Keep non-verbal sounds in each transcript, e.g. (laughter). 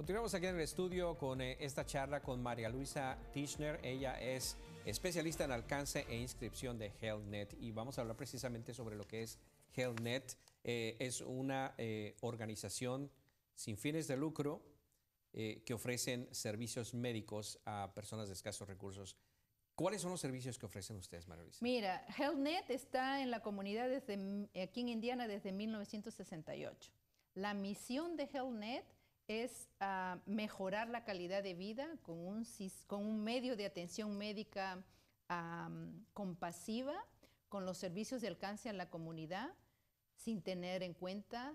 Continuamos aquí en el estudio con eh, esta charla con María Luisa Tischner. Ella es especialista en alcance e inscripción de HealthNet y vamos a hablar precisamente sobre lo que es HealthNet. Eh, es una eh, organización sin fines de lucro que ofrecen servicios médicos a personas de escasos recursos. ¿Cuáles son los servicios que ofrecen ustedes, María Luisa? Mira, HealthNet está en la comunidad desde, aquí en Indiana desde 1968. La misión de HealthNet es ah, mejorar la calidad de vida con un, con un medio de atención médica ah, compasiva, con los servicios de alcance a la comunidad, sin tener en cuenta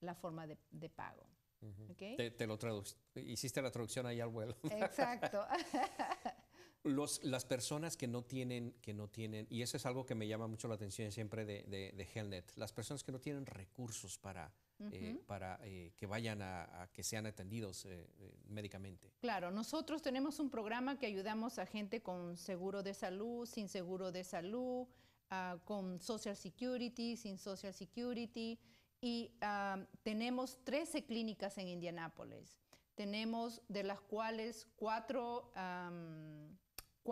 la forma de, pago. te, hiciste la traducción ahí al vuelo. Exacto. (laughs) las personas que no tienen, que no tienen, y eso es algo que me llama mucho la atención siempre de, de, las personas que no tienen recursos para, eh, para eh, que vayan a, que sean atendidos eh, médicamente. Claro, nosotros tenemos un programa que ayudamos a gente con seguro de salud, sin seguro de salud, ah, con Social Security, sin Social Security, y ah, tenemos 13 clínicas en Indianápolis. Tenemos de las cuales cuatro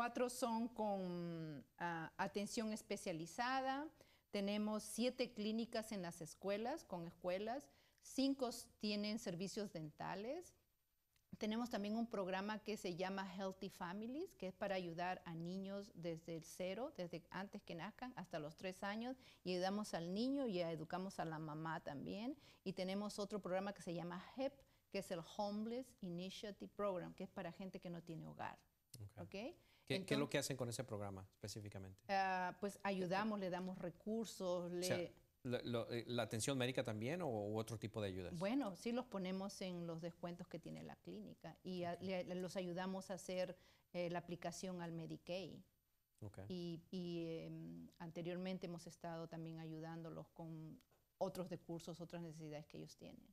cuatro son con ah, atención especializada, tenemos siete clínicas en las escuelas, con escuelas, cinco tienen servicios dentales. Tenemos también un programa que se llama Healthy Families, que es para ayudar a niños desde el cero, desde antes que nazcan hasta los tres años, y ayudamos al niño y educamos a la mamá también. Y tenemos otro programa que se llama HEP, que es el Homeless Initiative Program, que es para gente que no tiene hogar. ¿Qué, es lo que hacen con ese programa específicamente? Ah, pues ayudamos, le damos recursos, eh, la, atención médica también o otro tipo de ayudas? Bueno, sí los ponemos en los descuentos que tiene la clínica y los ayudamos a hacer eh, la aplicación al Medicaid. Y, em, anteriormente hemos estado también ayudándolos con otros recursos, otras necesidades que ellos tienen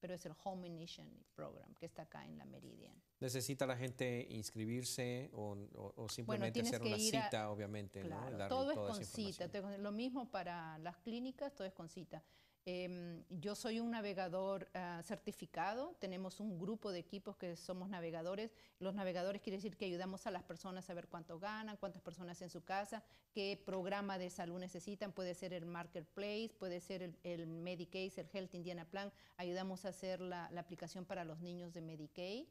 pero es el Home Initiative Program que está acá en la Meridian. ¿Necesita la gente inscribirse o, simplemente hacer una cita, obviamente? todo es con cita. Lo mismo para las clínicas, todo es con cita. Em, yo soy un navegador ah, certificado, tenemos un grupo de equipos que somos navegadores. Los navegadores quiere decir que ayudamos a las personas a ver cuánto ganan, cuántas personas en su casa, qué programa de salud necesitan, puede ser el Marketplace, puede ser el, Medicaid, el Health Indiana Plan, ayudamos a hacer la aplicación para los niños de Medicaid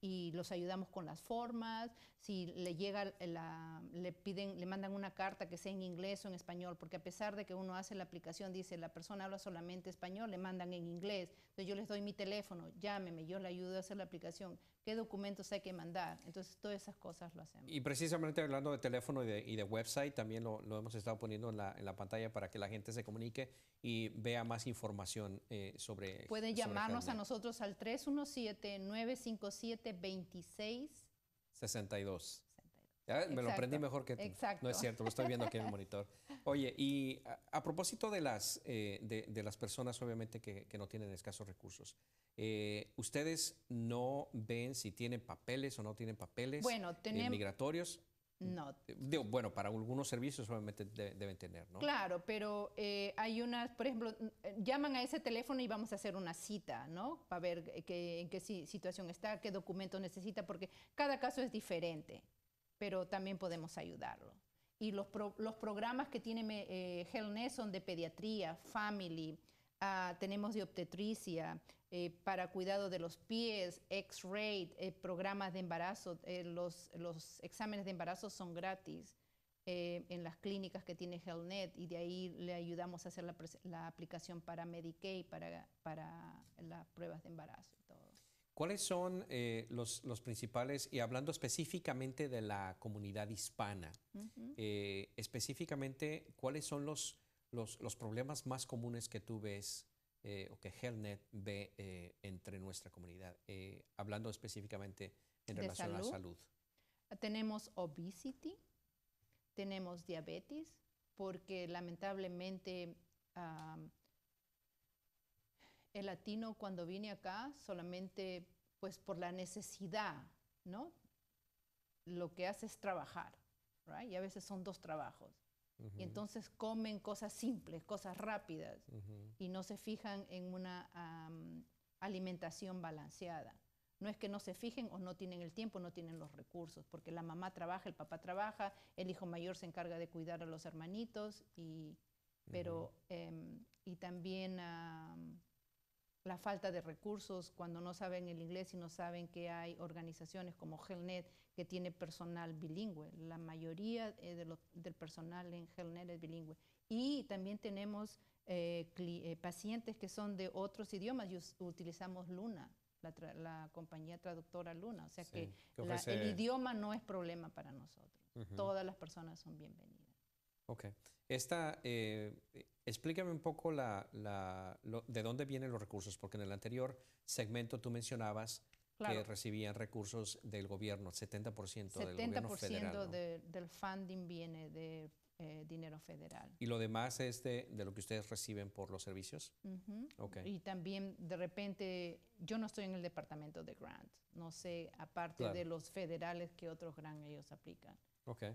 y los ayudamos con las formas. Si le llega la, le piden, le mandan una carta que sea en inglés o en español, porque a pesar de que uno hace la aplicación, dice la persona habla solamente español, le mandan en inglés. Entonces yo les doy mi teléfono, llámeme, yo le ayudo a hacer la aplicación. ¿Qué documentos hay que mandar? Entonces todas esas cosas lo hacemos. Y precisamente hablando de teléfono y de, website, también lo, hemos estado poniendo en la, pantalla para que la gente se comunique y vea más información eh, sobre. Pueden llamarnos a nosotros al 317 9 957 26 62. me lo aprendí mejor que tú. No es cierto, lo estoy viendo aquí en el monitor. Oye, y a, propósito de las, eh, de, las personas, obviamente, que, no tienen escasos recursos, eh, ¿ustedes no ven si tienen papeles o no tienen papeles bueno, eh, migratorios? No. bueno, para algunos servicios solamente deben tener, ¿no? Claro, pero eh, hay unas, por ejemplo, llaman a ese teléfono y vamos a hacer una cita, ¿no? Para ver en qué situación está, qué documento necesita, porque cada caso es diferente, pero también podemos ayudarlo. Y los, programas que tiene eh, son de pediatría, family, ah, tenemos de obstetricia, eh, para cuidado de los pies, X-ray, eh, programas de embarazo. Eh, los, los, exámenes de embarazo son gratis en las clínicas que tiene HealthNet y de ahí le ayudamos a hacer la, la aplicación para Medicaid, para, para las pruebas de embarazo y todo. ¿Cuáles son los, los, principales, y hablando específicamente de la comunidad hispana, específicamente, cuáles son los, los, los, problemas más comunes que tú ves eh, o que Hernet ve eh, entre nuestra comunidad, eh, hablando específicamente en relación a la salud. Tenemos obesity, tenemos diabetes, porque lamentablemente el latino cuando viene acá solamente pues por la necesidad, ¿no? Lo que hace es trabajar, y a veces son dos trabajos. Y entonces comen cosas simples, cosas rápidas, y no se fijan en una alimentación balanceada. No es que no se fijen o no tienen el tiempo, no tienen los recursos, porque la mamá trabaja, el papá trabaja, el hijo mayor se encarga de cuidar a los hermanitos, y, pero, em, y también la falta de recursos, cuando no saben el inglés y no saben que hay organizaciones como Helnet que tiene personal bilingüe. La mayoría eh, del personal en Helnet es bilingüe. Y también tenemos eh, eh, pacientes que son de otros idiomas y utilizamos Luna. La, compañía traductora Luna, o sea que, el idioma no es problema para nosotros. Todas las personas son bienvenidas. Ok. Esta, eh, explícame un poco la, de dónde vienen los recursos, porque en el anterior segmento tú mencionabas que recibían recursos del gobierno, 70%, del gobierno federal. 70% del funding viene de eh, dinero federal. ¿Y lo demás es de, lo que ustedes reciben por los servicios? Y también de repente, yo no estoy en el departamento de grant, no sé, aparte de los federales, qué otros Grants ellos aplican.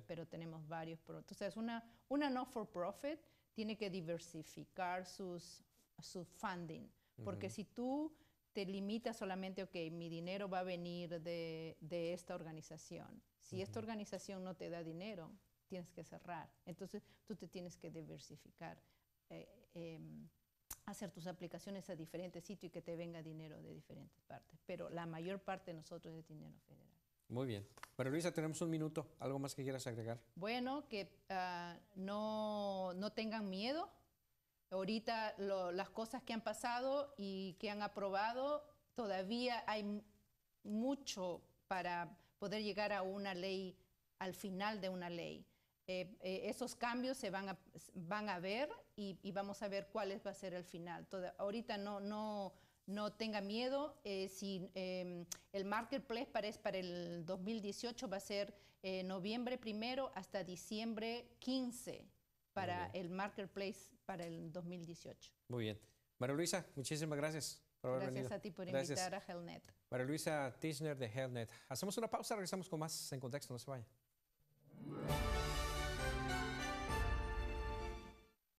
Pero tenemos varios. Entonces, una, una not-for-profit tiene que diversificar sus, su funding, porque si tú te limitas solamente, ok, mi dinero va a venir de, de esta organización. Si esta organización no te da dinero, tienes que cerrar. Entonces tú te tienes que diversificar, eh, em, hacer tus aplicaciones a diferentes sitios y que te venga dinero de diferentes partes. Pero la mayor parte de nosotros es dinero federal. Muy bien. pero Luisa, tenemos un minuto. ¿Algo más que quieras agregar? Bueno, que ah, no, no tengan miedo. Ahorita las cosas que han pasado y que han aprobado, todavía hay mucho para poder llegar a una ley, al final de una ley. Eh, eh, esos cambios se van a, van a ver y, vamos a ver cuál va a ser el final. ahorita no, no, no tenga miedo. Eh, si em, el marketplace para, para el 2018 va a ser noviembre primero hasta diciembre 15 para el marketplace para el 2018. Muy bien. María Luisa, muchísimas gracias. gracias a ti por invitar a Hellnet. María Luisa Tischner de Hellnet. Hacemos una pausa, regresamos con más en contexto, no se vaya.